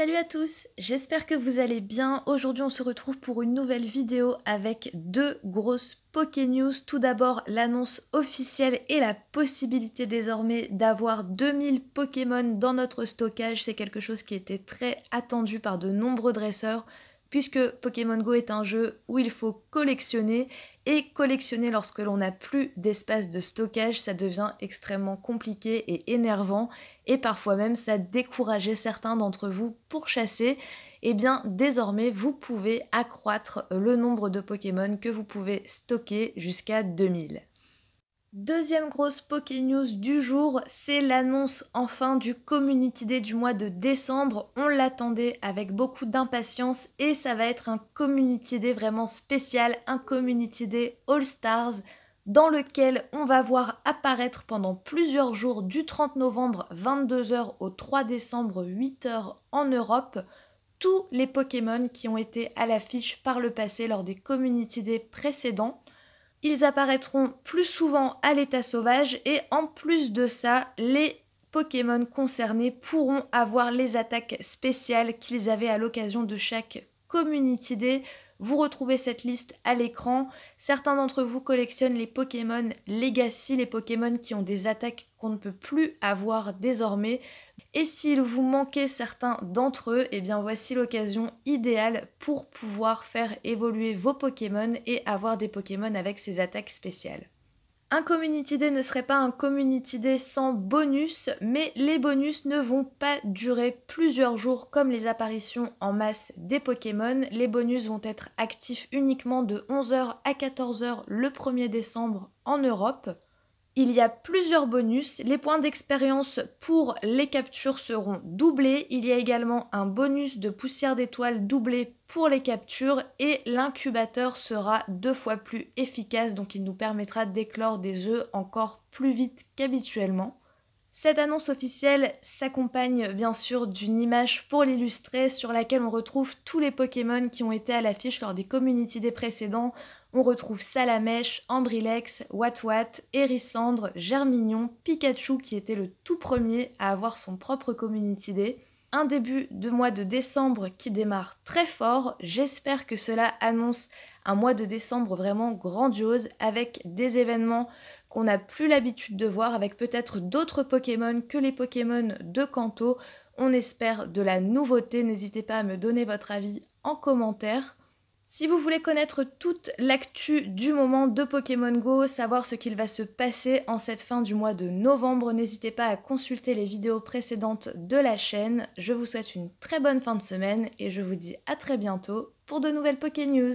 Salut à tous, j'espère que vous allez bien. Aujourd'hui on se retrouve pour une nouvelle vidéo avec deux grosses Poké News. Tout d'abord l'annonce officielle et la possibilité désormais d'avoir 2000 Pokémon dans notre stockage. C'est quelque chose qui était très attendu par de nombreux dresseurs puisque Pokémon Go est un jeu où il faut collectionner et collectionner lorsque l'on n'a plus d'espace de stockage, ça devient extrêmement compliqué et énervant et parfois même ça décourageait certains d'entre vous pour chasser. Eh bien, désormais, vous pouvez accroître le nombre de Pokémon que vous pouvez stocker jusqu'à 2000. Deuxième grosse Poké News du jour, c'est l'annonce enfin du Community Day du mois de décembre. On l'attendait avec beaucoup d'impatience et ça va être un Community Day vraiment spécial, un Community Day All Stars dans lequel on va voir apparaître pendant plusieurs jours du 30 novembre 22h au 3 décembre 8h en Europe tous les Pokémon qui ont été à l'affiche par le passé lors des Community Day précédents. Ils apparaîtront plus souvent à l'état sauvage et en plus de ça, les Pokémon concernés pourront avoir les attaques spéciales qu'ils avaient à l'occasion de chaque Community Day vous retrouvez cette liste à l'écran. Certains d'entre vous collectionnent les Pokémon Legacy, les Pokémon qui ont des attaques qu'on ne peut plus avoir désormais. Et s'il vous manquait certains d'entre eux, eh bien voici l'occasion idéale pour pouvoir faire évoluer vos Pokémon et avoir des Pokémon avec ces attaques spéciales. Un community day ne serait pas un community day sans bonus, mais les bonus ne vont pas durer plusieurs jours comme les apparitions en masse des Pokémon. Les bonus vont être actifs uniquement de 11h à 14h le 1er décembre en Europe. Il y a plusieurs bonus, les points d'expérience pour les captures seront doublés, il y a également un bonus de poussière d'étoile doublé pour les captures et l'incubateur sera deux fois plus efficace donc il nous permettra d'éclore des œufs encore plus vite qu'habituellement. Cette annonce officielle s'accompagne bien sûr d'une image pour l'illustrer sur laquelle on retrouve tous les Pokémon qui ont été à l'affiche lors des Community Day précédents. On retrouve Salamèche, Ambrilex, Watwat, Erisandre, Germignon, Pikachu qui était le tout premier à avoir son propre Community Day un début de mois de décembre qui démarre très fort. J'espère que cela annonce un mois de décembre vraiment grandiose avec des événements qu'on n'a plus l'habitude de voir, avec peut-être d'autres Pokémon que les Pokémon de Kanto. On espère de la nouveauté. N'hésitez pas à me donner votre avis en commentaire. Si vous voulez connaître toute l'actu du moment de Pokémon Go, savoir ce qu'il va se passer en cette fin du mois de novembre, n'hésitez pas à consulter les vidéos précédentes de la chaîne. Je vous souhaite une très bonne fin de semaine et je vous dis à très bientôt pour de nouvelles Poké News.